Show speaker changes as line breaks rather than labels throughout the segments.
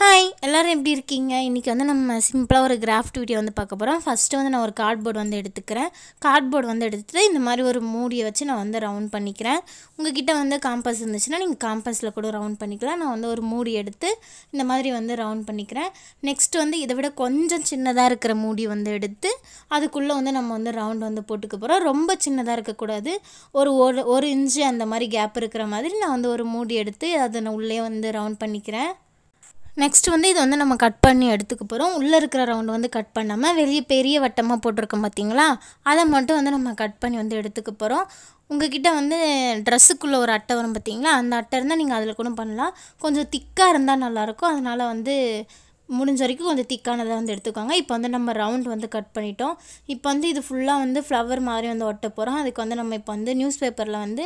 hi எல்லோரும் எப்படி இருக்கீங்க இன்றைக்கி வந்து நம்ம சிம்பிளாக ஒரு கிராஃப்ட் வீடியோ வந்து பார்க்க போகிறோம் ஃபஸ்ட்டு வந்து நான் ஒரு கார்ட்போர்ட் வந்து எடுத்துக்கிறேன் கார்ட்போர்ட் வந்து எடுத்துகிட்டு இந்த மாதிரி ஒரு மூடியை வச்சு நான் வந்து ரவுண்ட் பண்ணிக்கிறேன் உங்கள் கிட்டே வந்து காம்பஸ் இருந்துச்சுன்னா நீங்கள் காம்பஸில் கூட ரவுண்ட் பண்ணிக்கலாம் நான் வந்து ஒரு மூடி எடுத்து இந்த மாதிரி வந்து ரவுண்ட் பண்ணிக்கிறேன் நெக்ஸ்ட் வந்து இதை விட கொஞ்சம் சின்னதாக இருக்கிற மூடி வந்து எடுத்து அதுக்குள்ளே வந்து நம்ம வந்து ரவுண்ட் வந்து போட்டுக்க போகிறோம் ரொம்ப சின்னதாக இருக்கக்கூடாது ஒரு ஒரு ஒரு இன்ச்சு அந்த மாதிரி கேப் இருக்கிற மாதிரி நான் வந்து ஒரு மூடி எடுத்து அதை நான் உள்ளே வந்து ரவுண்ட் பண்ணிக்கிறேன் நெக்ஸ்ட் வந்து இது வந்து நம்ம கட் பண்ணி எடுத்துக்க போகிறோம் உள்ளே இருக்கிற ரவுண்டு வந்து கட் பண்ணாமல் வெளியே பெரிய வட்டமாக போட்டிருக்கோம் பார்த்தீங்களா அதை மட்டும் வந்து நம்ம கட் பண்ணி வந்து எடுத்துக்க போகிறோம் உங்ககிட்ட வந்து ட்ரெஸ்ஸுக்குள்ளே ஒரு அட்டை வரும் பார்த்தீங்களா அந்த அட்டை இருந்தால் நீங்கள் அதில் கூட பண்ணலாம் கொஞ்சம் திக்காக இருந்தால் நல்லாயிருக்கும் அதனால் வந்து முடிஞ்ச வரைக்கும் கொஞ்சம் திக்கானதாக வந்து எடுத்துக்கோங்க இப்போ வந்து நம்ம ரவுண்ட் வந்து கட் பண்ணிட்டோம் இப்போ வந்து இது ஃபுல்லாக வந்து ஃப்ளவர் மாதிரி வந்து ஒட்ட போகிறோம் அதுக்கு வந்து நம்ம இப்போ வந்து நியூஸ் பேப்பரில் வந்து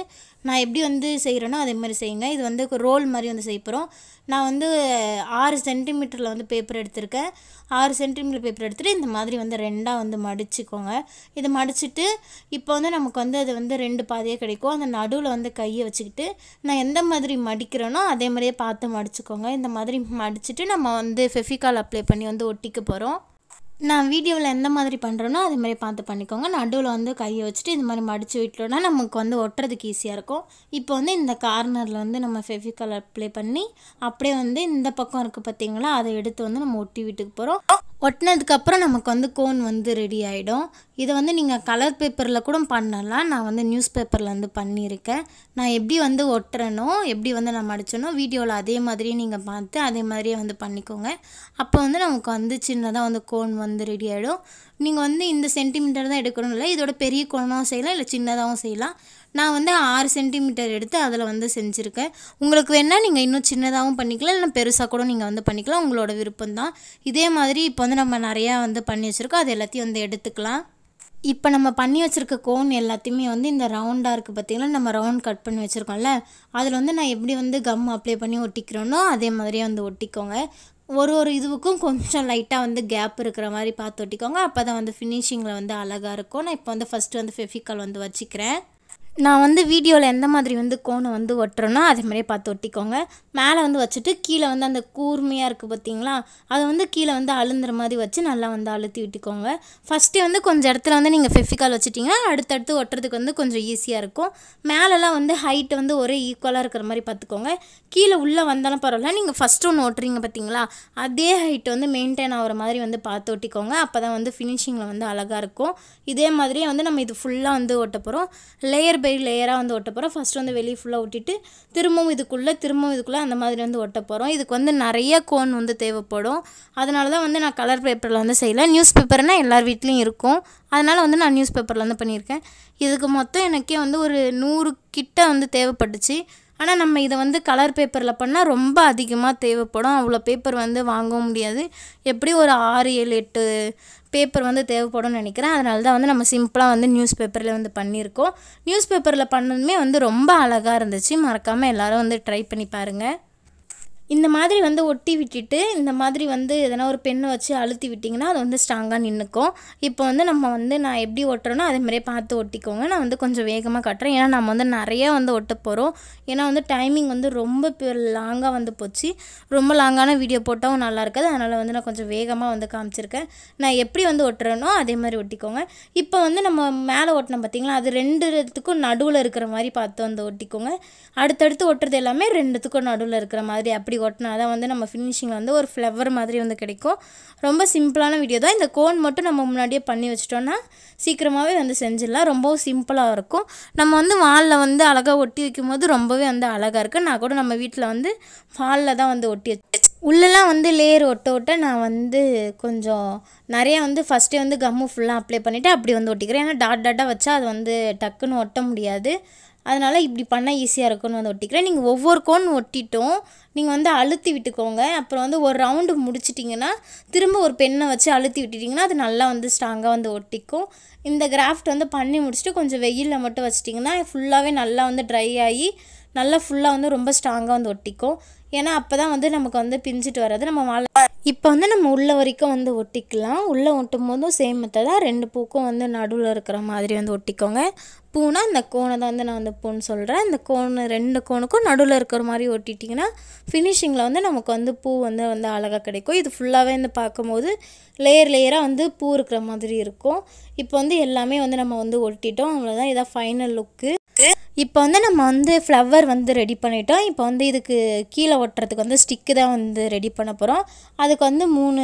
நான் எப்படி வந்து செய்கிறேனோ அதே மாதிரி செய்யுங்க இது வந்து ரோல் மாதிரி வந்து செய்ய போகிறோம் நான் வந்து ஆறு சென்டிமீட்டரில் வந்து பேப்பர் எடுத்திருக்கேன் ஆறு சென்டிமீட்டர் பேப்பர் எடுத்துகிட்டு இந்த மாதிரி வந்து ரெண்டாக வந்து மடிச்சுக்கோங்க இதை மடிச்சுட்டு இப்போ வந்து நமக்கு வந்து அது வந்து ரெண்டு பாதையே கிடைக்கும் அந்த நடுவில் வந்து கையை வச்சுக்கிட்டு நான் எந்த மாதிரி மடிக்கிறேனோ அதே மாதிரியே பார்த்து மடிச்சுக்கோங்க இந்த மாதிரி மடிச்சுட்டு நம்ம வந்து ஃபெஃபி ஃபெவிகால் அப்ளை பண்ணி வந்து ஒட்டிக்க போகிறோம் நான் வீடியோவில் எந்த மாதிரி பண்ணுறேனோ அது மாதிரி பார்த்து பண்ணிக்கோங்க நடுவில் வந்து கையை வச்சுட்டு இது மாதிரி மடித்து விட்டோன்னா நமக்கு வந்து ஒட்டுறதுக்கு ஈஸியாக இருக்கும் இப்போ வந்து இந்த கார்னரில் வந்து நம்ம ஃபெவிகால் அப்ளை பண்ணி அப்படியே வந்து இந்த பக்கம் இருக்குது பார்த்தீங்களா அதை எடுத்து வந்து நம்ம ஒட்டி வீட்டுக்கு போகிறோம் ஒட்டினதுக்கப்புறம் நமக்கு வந்து கோன் வந்து ரெடி ஆகிடும் இதை வந்து நீங்கள் கலர் பேப்பரில் கூட பண்ணலாம் நான் வந்து நியூஸ் பேப்பரில் வந்து பண்ணியிருக்கேன் நான் எப்படி வந்து ஒட்டுறனோ எப்படி வந்து நான் மடித்தனோ வீடியோவில் அதே மாதிரியே நீங்கள் பார்த்து அதே மாதிரியே வந்து பண்ணிக்கோங்க அப்போ வந்து நமக்கு வந்து சின்னதாக வந்து கோன் வந்து ரெடி ஆகிடும் நீங்கள் வந்து இந்த சென்டிமீட்டர் தான் எடுக்கணும் இல்லை இதோட பெரிய கோனாகவும் செய்யலாம் இல்லை சின்னதாகவும் செய்யலாம் நான் வந்து ஆறு சென்டிமீட்டர் எடுத்து அதில் வந்து செஞ்சுருக்கேன் உங்களுக்கு வேணால் நீங்கள் இன்னும் சின்னதாகவும் பண்ணிக்கலாம் இல்லைனா பெருசாக கூட நீங்கள் வந்து பண்ணிக்கலாம் உங்களோட விருப்பம்தான் இதே மாதிரி இப்போ வந்து நம்ம நிறையா வந்து பண்ணி வச்சுருக்கோம் அது எல்லாத்தையும் வந்து எடுத்துக்கலாம் இப்போ நம்ம பண்ணி வச்சுருக்க கோன் எல்லாத்தையுமே வந்து இந்த ரவுண்டாக இருக்குது பார்த்திங்கன்னா நம்ம ரவுண்ட் கட் பண்ணி வச்சுருக்கோம்ல அதில் வந்து நான் எப்படி வந்து கம் அப்ளை பண்ணி ஒட்டிக்கிறோனோ அதே மாதிரியே வந்து ஒட்டிக்கோங்க ஒரு ஒரு இதுவுக்கும் கொஞ்சம் லைட்டாக வந்து கேப் இருக்கிற மாதிரி பார்த்து ஒட்டிக்கோங்க அப்போ தான் வந்து ஃபினிஷிங்கில் வந்து அழகாக இருக்கும் நான் இப்போ வந்து ஃபஸ்ட்டு வந்து ஃபெஃபிக்கால் வந்து வச்சுக்கிறேன் நான் வந்து வீடியோவில் எந்த மாதிரி வந்து கோணை வந்து ஒட்டுறேனோ அதே மாதிரியே பார்த்து ஒட்டிக்கோங்க மேலே வந்து வச்சுட்டு கீழே வந்து அந்த கூர்மையாக இருக்குது பார்த்தீங்களா அதை வந்து கீழே வந்து அழுந்துற மாதிரி வச்சு நல்லா வந்து அழுத்தி விட்டுக்கோங்க ஃபஸ்ட்டு வந்து கொஞ்சம் இடத்துல வந்து நீங்கள் ஃபெஃபிக்கால் வச்சுட்டிங்கன்னா அடுத்தடுத்து ஒட்டுறதுக்கு வந்து கொஞ்சம் ஈஸியாக இருக்கும் மேலெலாம் வந்து ஹைட்டு வந்து ஒரே ஈக்குவலாக இருக்கிற மாதிரி பார்த்துக்கோங்க கீழே உள்ளே வந்தாலும் பரவாயில்ல நீங்கள் ஃபஸ்ட்டு ஒன்று ஓட்டுறீங்க பார்த்தீங்களா அதே ஹைட் வந்து மெயின்டைன் ஆகிற மாதிரி வந்து பார்த்து ஒட்டிக்கோங்க அப்போ தான் வந்து ஃபினிஷிங்கில் வந்து அழகாக இருக்கும் இதே மாதிரியே வந்து நம்ம இது ஃபுல்லாக வந்து ஒட்ட போகிறோம் லேயர் பெரிய லேயராக வந்து ஒட்ட போகிறோம் ஃபஸ்ட்டு வந்து வெளியே ஃபுல்லாக ஒட்டிட்டு திரும்பவும் இதுக்குள்ளே திரும்பவும் இதுக்குள்ளே அந்த மாதிரி வந்து ஒட்ட போகிறோம் இதுக்கு வந்து நிறைய கோன் வந்து தேவைப்படும் அதனால தான் வந்து நான் கலர் பேப்பரில் வந்து செய்யலை நியூஸ் பேப்பர்னால் எல்லார் வீட்லேயும் இருக்கும் அதனால் வந்து நான் நியூஸ் பேப்பரில் வந்து பண்ணியிருக்கேன் இதுக்கு மொத்தம் எனக்கே வந்து ஒரு நூறு கிட்ட வந்து தேவைப்பட்டுச்சு ஆனால் நம்ம இதை வந்து கலர் பேப்பரில் பண்ணால் ரொம்ப அதிகமாக தேவைப்படும் அவ்வளோ பேப்பர் வந்து வாங்க முடியாது எப்படி ஒரு ஆறு ஏழு எட்டு பேப்பர் வந்து தேவைப்படும்னு நினைக்கிறேன் அதனால தான் வந்து நம்ம சிம்பிளாக வந்து நியூஸ் பேப்பரில் வந்து பண்ணியிருக்கோம் நியூஸ் பேப்பரில் பண்ணதுமே வந்து ரொம்ப அழகாக இருந்துச்சு மறக்காமல் எல்லோரும் வந்து ட்ரை பண்ணி பாருங்கள் இந்த மாதிரி வந்து ஒட்டி விட்டுட்டு இந்த மாதிரி வந்து எதனா ஒரு பெண்ணை வச்சு அழுத்தி விட்டிங்கன்னா அது வந்து ஸ்ட்ராங்காக நின்றுக்கும் இப்போ வந்து நம்ம வந்து நான் எப்படி ஒட்டுறேனோ அதேமாதிரியே பார்த்து ஒட்டிக்கோங்க நான் வந்து கொஞ்சம் வேகமாக காட்டுறேன் ஏன்னா நம்ம வந்து நிறையா வந்து ஒட்ட போகிறோம் ஏன்னா வந்து டைமிங் வந்து ரொம்ப லாங்காக வந்து போச்சு ரொம்ப லாங்கான வீடியோ போட்டாலும் நல்லா இருக்காது அதனால் வந்து நான் கொஞ்சம் வேகமாக வந்து காமிச்சிருக்கேன் நான் எப்படி வந்து ஒட்டுறேனோ அதே மாதிரி ஒட்டிக்கோங்க இப்போ வந்து நம்ம மேலே ஒட்டினோம் பார்த்திங்களா அது ரெண்டு இடத்துக்கும் நடுவில் இருக்கிற மாதிரி பார்த்து வந்து ஒட்டிக்கோங்க அடுத்தடுத்து ஒட்டுறது எல்லாமே ரெண்டுத்துக்கும் நடுவில் இருக்கிற மாதிரி அப்படி இப்படி ஒட்டினா தான் வந்து நம்ம ஃபினிஷிங்கில் வந்து ஒரு ஃப்ளவர் மாதிரி வந்து கிடைக்கும் ரொம்ப சிம்பிளான வீடியோ தான் இந்த கோன் மட்டும் நம்ம முன்னாடியே பண்ணி வச்சிட்டோன்னா சீக்கிரமாகவே வந்து செஞ்சிடலாம் ரொம்பவும் சிம்பிளாக இருக்கும் நம்ம வந்து வாலில் வந்து அழகாக ஒட்டி வைக்கும் போது ரொம்பவே வந்து அழகாக இருக்குது நான் கூட நம்ம வீட்டில் வந்து வாலில் தான் வந்து ஒட்டி வச்சு உள்ளெலாம் வந்து லேயர் ஒட்ட ஒட்ட நான் வந்து கொஞ்சம் நிறையா வந்து ஃபஸ்ட்டே வந்து கம்மு ஃபுல்லாக அப்ளை பண்ணிவிட்டு அப்படி வந்து ஒட்டிக்கிறேன் ஏன்னா டாட் டாட்டாக வச்சா அது வந்து டக்குன்னு ஒட்ட முடியாது அதனால் இப்படி பண்ணால் ஈஸியாக இருக்கும்னு வந்து ஒட்டிக்கிறேன் நீங்கள் ஒவ்வொரு கோன் ஒட்டிட்டோம் நீங்கள் வந்து அழுத்தி விட்டுக்கோங்க அப்புறம் வந்து ஒரு ரவுண்டு முடிச்சிட்டிங்கன்னா திரும்ப ஒரு பெண்ணை வச்சு அழுத்தி விட்டுட்டிங்கன்னா அது நல்லா வந்து ஸ்ட்ராங்காக வந்து ஒட்டிக்கும் இந்த கிராஃப்ட் வந்து பண்ணி முடிச்சுட்டு கொஞ்சம் வெயிலில் மட்டும் வச்சிட்டிங்கன்னா ஃபுல்லாகவே நல்லா வந்து ட்ரை ஆகி நல்லா ஃபுல்லாக வந்து ரொம்ப ஸ்ட்ராங்காக வந்து ஒட்டிக்கும் ஏன்னா அப்போ தான் வந்து நமக்கு வந்து பிஞ்சிட்டு வர்றது நம்ம இப்போ வந்து நம்ம உள்ளே வரைக்கும் வந்து ஒட்டிக்கலாம் உள்ளே ஒட்டும் போதும் சேம் மெத்தடாக ரெண்டு பூக்கும் வந்து நடுவில் இருக்கிற மாதிரி வந்து ஒட்டிக்கோங்க பூனால் அந்த கோனை தான் வந்து நான் வந்து பூன்னு சொல்கிறேன் இந்த கோணு ரெண்டு கோணுக்கும் நடுவில் இருக்கிற மாதிரி ஒட்டிட்டிங்கன்னா ஃபினிஷிங்கில் வந்து நமக்கு வந்து பூ வந்து வந்து அழகாக கிடைக்கும் இது ஃபுல்லாகவே வந்து பார்க்கும்போது லேயர் லேயராக வந்து பூ இருக்கிற மாதிரி இருக்கும் இப்போ வந்து எல்லாமே வந்து நம்ம வந்து ஒட்டிட்டோம் அவ்வளோதான் இதான் ஃபைனல் லுக்கு இருக்குது இப்போ வந்து நம்ம வந்து ஃப்ளவர் வந்து ரெடி பண்ணிட்டோம் இப்போ வந்து இதுக்கு கீழே ஒட்டுறதுக்கு வந்து ஸ்டிக்கு தான் வந்து ரெடி பண்ண போகிறோம் அதுக்கு வந்து மூணு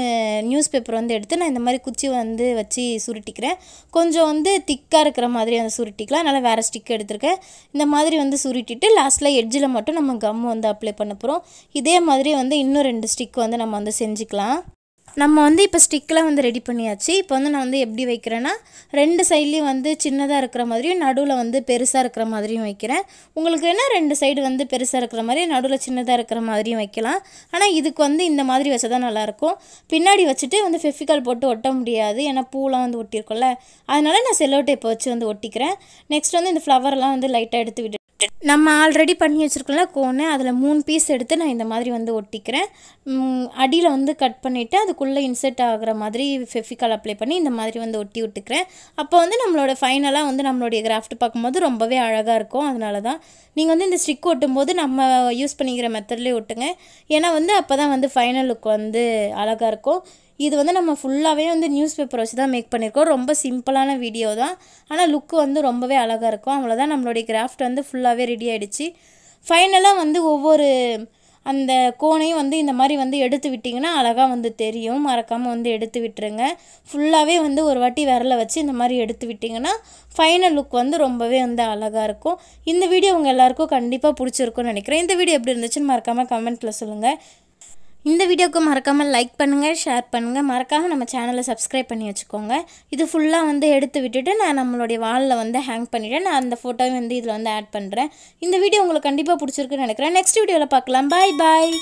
நியூஸ் பேப்பர் வந்து எடுத்து நான் இந்த மாதிரி குச்சி வந்து வச்சு சுருட்டிக்கிறேன் கொஞ்சம் வந்து திக்காக இருக்கிற மாதிரி வந்து சுருட்டிக்கலாம் அதனால் வேறு ஸ்டிக் எடுத்திருக்கேன் இந்த மாதிரி வந்து சுருட்டிட்டு லாஸ்ட்டில் எட்ஜில் மட்டும் நம்ம கம் வந்து அப்ளை பண்ண போகிறோம் இதே மாதிரி வந்து இன்னும் ரெண்டு ஸ்டிக் வந்து நம்ம வந்து செஞ்சுக்கலாம் நம்ம வந்து இப்போ ஸ்டிக்கெலாம் வந்து ரெடி பண்ணியாச்சு இப்போ வந்து நான் வந்து எப்படி வைக்கிறேன்னா ரெண்டு சைட்லேயும் வந்து சின்னதாக இருக்கிற மாதிரியும் நடுவில் வந்து பெருசாக இருக்கிற மாதிரியும் வைக்கிறேன் உங்களுக்கு வேணால் ரெண்டு சைடு வந்து பெருசாக இருக்கிற மாதிரி நடுவில் சின்னதாக இருக்கிற மாதிரியும் வைக்கலாம் ஆனால் இதுக்கு வந்து இந்த மாதிரி வச்சா தான் நல்லாயிருக்கும் பின்னாடி வச்சுட்டு வந்து ஃபெஃபிகால் போட்டு ஒட்ட முடியாது ஏன்னா பூலாம் வந்து ஒட்டியிருக்கோம்ல அதனால் நான் செல்லோட்டை இப்போ வச்சு வந்து ஒட்டிக்கிறேன் நெக்ஸ்ட் வந்து இந்த ஃப்ளவர்லாம் வந்து லைட்டாக எடுத்து விட்டு நம்ம ஆல்ரெடி பண்ணி வச்சுருக்கோம்ல கோனு அதில் மூணு பீஸ் எடுத்து நான் இந்த மாதிரி வந்து ஒட்டிக்கிறேன் அடியில் வந்து கட் பண்ணிவிட்டு அதுக்குள்ளே இன்செர்ட் ஆகிற மாதிரி ஃபெஃபிகால் அப்ளை பண்ணி இந்த மாதிரி வந்து ஒட்டி விட்டுக்கிறேன் அப்போ வந்து நம்மளோட ஃபைனலாக வந்து நம்மளுடைய கிராஃப்ட் பார்க்கும்போது ரொம்பவே அழகாக இருக்கும் அதனால தான் நீங்கள் வந்து இந்த ஸ்டிக் ஒட்டும்போது நம்ம யூஸ் பண்ணிக்கிற மெத்தட்லேயே ஒட்டுங்க ஏன்னா வந்து அப்போ தான் வந்து ஃபைனல் லுக் வந்து அழகாக இருக்கும் இது வந்து நம்ம ஃபுல்லாகவே வந்து நியூஸ் பேப்பர் வச்சு தான் மேக் பண்ணியிருக்கோம் ரொம்ப சிம்பிளான வீடியோ தான் ஆனால் லுக்கு வந்து ரொம்பவே அழகாக இருக்கும் அவ்வளோதான் நம்மளுடைய கிராஃப்ட் வந்து ஃபுல்லாகவே ரெடி ஆகிடுச்சு ஃபைனலாக வந்து ஒவ்வொரு அந்த கோனையும் வந்து இந்த மாதிரி வந்து எடுத்து விட்டிங்கன்னா அழகாக வந்து தெரியும் மறக்காமல் வந்து எடுத்து விட்டுருங்க ஃபுல்லாகவே வந்து ஒரு வாட்டி விரலை வச்சு இந்த மாதிரி எடுத்து விட்டிங்கன்னா ஃபைனல் லுக் வந்து ரொம்பவே வந்து அழகாக இருக்கும் இந்த வீடியோ உங்கள் எல்லாேருக்கும் கண்டிப்பாக பிடிச்சிருக்கும்னு நினைக்கிறேன் இந்த வீடியோ எப்படி இருந்துச்சுன்னு மறக்காமல் கமெண்ட்டில் சொல்லுங்கள் இந்த வீடியோக்கு மறக்காமல் லைக் பண்ணுங்கள் ஷேர் பண்ணுங்கள் மறக்காமல் நம்ம சேனலை சப்ஸ்கிரைப் பண்ணி வச்சுக்கோங்க இது ஃபுல்லாக வந்து எடுத்து விட்டுட்டு நான் நம்மளுடைய வாலில் வந்து ஹேங் பண்ணிவிட்டேன் நான் அந்த ஃபோட்டோவையும் வந்து இதில் வந்து ஆட் பண்ணுறேன் இந்த வீடியோ உங்களுக்கு கண்டிப்பாக பிடிச்சிருக்குன்னு நினைக்கிறேன் நெக்ஸ்ட் வீடியோவில் பார்க்கலாம் பாய் பாய்